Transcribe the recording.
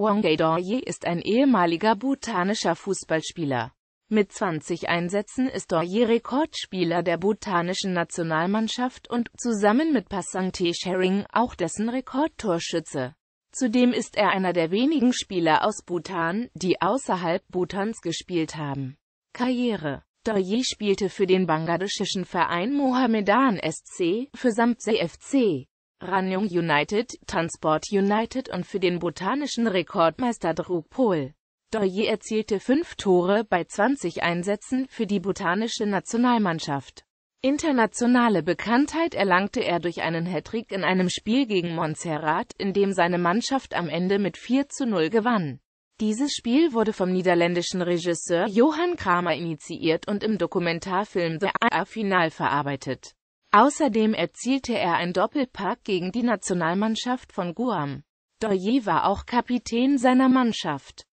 Wangay Doye ist ein ehemaliger bhutanischer Fußballspieler. Mit 20 Einsätzen ist Doye Rekordspieler der bhutanischen Nationalmannschaft und, zusammen mit Passang t sharing auch dessen Rekordtorschütze. Zudem ist er einer der wenigen Spieler aus Bhutan, die außerhalb Bhutans gespielt haben. Karriere Doye spielte für den bangladeschischen Verein Mohammedan SC, für Samtse FC, Ranjung United, Transport United und für den botanischen Rekordmeister Drug Pol. Doye erzielte fünf Tore bei 20 Einsätzen für die botanische Nationalmannschaft. Internationale Bekanntheit erlangte er durch einen Hattrick in einem Spiel gegen Montserrat, in dem seine Mannschaft am Ende mit 4 zu 0 gewann. Dieses Spiel wurde vom niederländischen Regisseur Johann Kramer initiiert und im Dokumentarfilm The A-Final verarbeitet. Außerdem erzielte er ein Doppelpack gegen die Nationalmannschaft von Guam. Doye war auch Kapitän seiner Mannschaft.